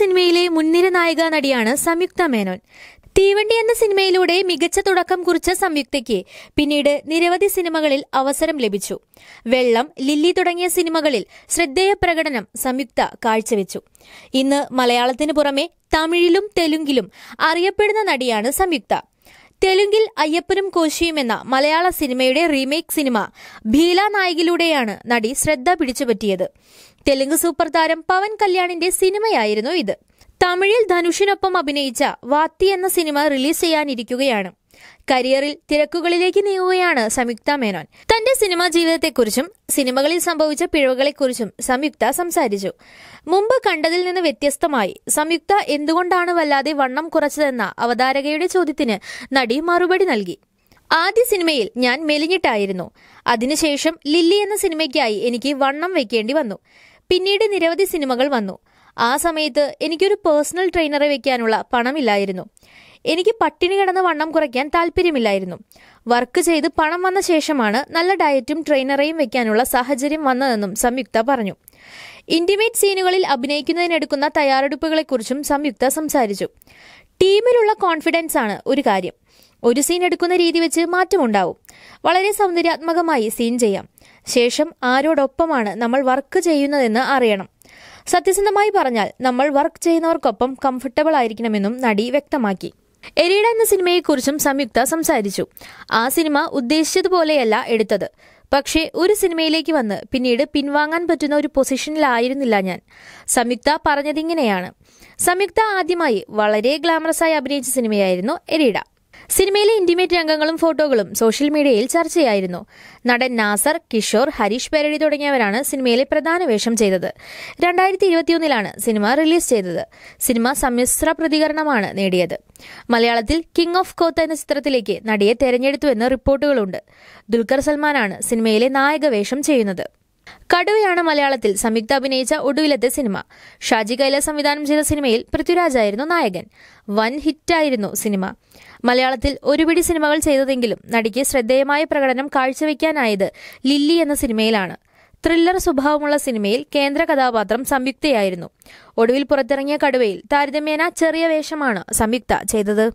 സിനിമയിലെ മുൻനിര നായിക നടിയാണ് സംയുക്ത മേനോൻ തീവണ്ടി എന്ന സിനിമയിലൂടെ മികച്ച തുടക്കം കുറിച്ച സംയുക്തയ്ക്ക് പിന്നീട് നിരവധി സിനിമകളിൽ അവസരം ലഭിച്ചു വെള്ളം ലില്ലി തുടങ്ങിയ സിനിമകളിൽ ശ്രദ്ധേയ പ്രകടനം സംയുക്ത കാഴ്ചവെച്ചു ഇന്ന് മലയാളത്തിന് പുറമെ തമിഴിലും തെലുങ്കിലും അറിയപ്പെടുന്ന നടിയാണ് സംയുക്ത തെലുങ്കിൽ അയ്യപ്പനും കോശിയും എന്ന മലയാള സിനിമയുടെ റീമേക്ക് സിനിമ ഭീല നായികിലൂടെയാണ് നടി ശ്രദ്ധ പിടിച്ചുപറ്റിയത് തെലുങ്ക് സൂപ്പർ താരം പവൻ കല്യാണിന്റെ സിനിമയായിരുന്നു ഇത് തമിഴിൽ ധനുഷിനൊപ്പം അഭിനയിച്ച വാത്തി എന്ന സിനിമ റിലീസ് ചെയ്യാനിരിക്കുകയാണ് കരിയറിൽ തിരക്കുകളിലേക്ക് നീങ്ങുകയാണ് സംയുക്ത മേനോൻ തന്റെ സിനിമാ ജീവിതത്തെക്കുറിച്ചും സിനിമകളിൽ സംഭവിച്ച പിഴവുകളെക്കുറിച്ചും സംയുക്ത സംസാരിച്ചു മുമ്പ് കണ്ടതിൽ നിന്ന് വ്യത്യസ്തമായി സംയുക്ത എന്തുകൊണ്ടാണ് വല്ലാതെ വണ്ണം കുറച്ചതെന്ന അവതാരകയുടെ ചോദ്യത്തിന് നടി മറുപടി നൽകി ആദ്യ സിനിമയിൽ ഞാൻ മെലിഞ്ഞിട്ടായിരുന്നു അതിനുശേഷം ലില്ലി എന്ന സിനിമയ്ക്കായി എനിക്ക് വണ്ണം വെക്കേണ്ടി വന്നു പിന്നീട് നിരവധി സിനിമകൾ വന്നു ആ സമയത്ത് എനിക്കൊരു പേഴ്സണൽ ട്രെയിനറെ വെക്കാനുള്ള പണമില്ലായിരുന്നു എനിക്ക് പട്ടിണി കിടന്ന് വണ്ണം കുറയ്ക്കാൻ താല്പര്യമില്ലായിരുന്നു വർക്ക് ചെയ്ത് പണം വന്ന ശേഷമാണ് നല്ല ഡയറ്റും ട്രെയിനറേയും വെക്കാനുള്ള സാഹചര്യം വന്നതെന്നും സംയുക്ത പറഞ്ഞു ഇന്റിമേറ്റ് സീനുകളിൽ അഭിനയിക്കുന്നതിനെടുക്കുന്ന തയ്യാറെടുപ്പുകളെക്കുറിച്ചും സംയുക്ത സംസാരിച്ചു ടീമിലുള്ള കോൺഫിഡൻസ് ആണ് ഒരു കാര്യം ഒരു സീൻ എടുക്കുന്ന രീതി വെച്ച് മാറ്റമുണ്ടാവും വളരെ സൗന്ദര്യാത്മകമായി സീൻ ചെയ്യാം ശേഷം ആരോടൊപ്പമാണ് നമ്മൾ വർക്ക് ചെയ്യുന്നതെന്ന് അറിയണം സത്യസന്ധമായി പറഞ്ഞാൽ നമ്മൾ വർക്ക് ചെയ്യുന്നവർക്കൊപ്പം കംഫർട്ടബിൾ ആയിരിക്കണമെന്നും നടി വ്യക്തമാക്കി എരീട എന്ന സിനിമയെക്കുറിച്ചും സംയുക്ത സംസാരിച്ചു ആ സിനിമ ഉദ്ദേശിച്ചതുപോലെയല്ല എടുത്തത് പക്ഷേ ഒരു സിനിമയിലേക്ക് വന്ന് പിന്നീട് പിൻവാങ്ങാൻ പറ്റുന്ന ഒരു പൊസിഷനിലായിരുന്നില്ല ഞാൻ സംയുക്ത പറഞ്ഞതിങ്ങനെയാണ് സംയുക്ത ആദ്യമായി വളരെ ഗ്ലാമറസായി അഭിനയിച്ച സിനിമയായിരുന്നു എരീട സിനിമയിലെ ഇന്റിമേറ്റ് രംഗങ്ങളും ഫോട്ടോകളും സോഷ്യൽ മീഡിയയിൽ ചർച്ചയായിരുന്നു നടൻ നാസർ കിഷോർ ഹരീഷ് പേരടി തുടങ്ങിയവരാണ് സിനിമയിലെ പ്രധാന വേഷം ചെയ്തത് രണ്ടായിരത്തി ഇരുപത്തിയൊന്നിലാണ് സിനിമ റിലീസ് ചെയ്തത് സിനിമ സമ്മിശ്ര പ്രതികരണമാണ് നേടിയത് മലയാളത്തിൽ കിങ് ഓഫ് കോത്ത് എന്ന ചിത്രത്തിലേക്ക് നടിയെ തെരഞ്ഞെടുത്തുവെന്ന് റിപ്പോർട്ടുകളുണ്ട് ദുൽഖർ സൽമാനാണ് സിനിമയിലെ നായക വേഷം ചെയ്യുന്നത് കടുവയാണ് മലയാളത്തിൽ സംയുക്ത അഭിനയിച്ച ഒടുവിലത്തെ സിനിമ ഷാജി കൈല സംവിധാനം ചെയ്ത സിനിമയിൽ പൃഥ്വിരാജായിരുന്നു നായകൻ വൻ ഹിറ്റായിരുന്നു സിനിമ മലയാളത്തിൽ ഒരുപിടി സിനിമകൾ ചെയ്തതെങ്കിലും നടിക്ക് ശ്രദ്ധേയമായ പ്രകടനം കാഴ്ചവെക്കാനായത് ലില്ലി എന്ന സിനിമയിലാണ് ത്രില്ലർ സ്വഭാവമുള്ള സിനിമയിൽ കേന്ദ്ര കഥാപാത്രം സംയുക്തയായിരുന്നു ഒടുവിൽ പുറത്തിറങ്ങിയ കടുവയിൽ താരതമ്യേന ചെറിയ വേഷമാണ് സംയുക്ത ചെയ്തത്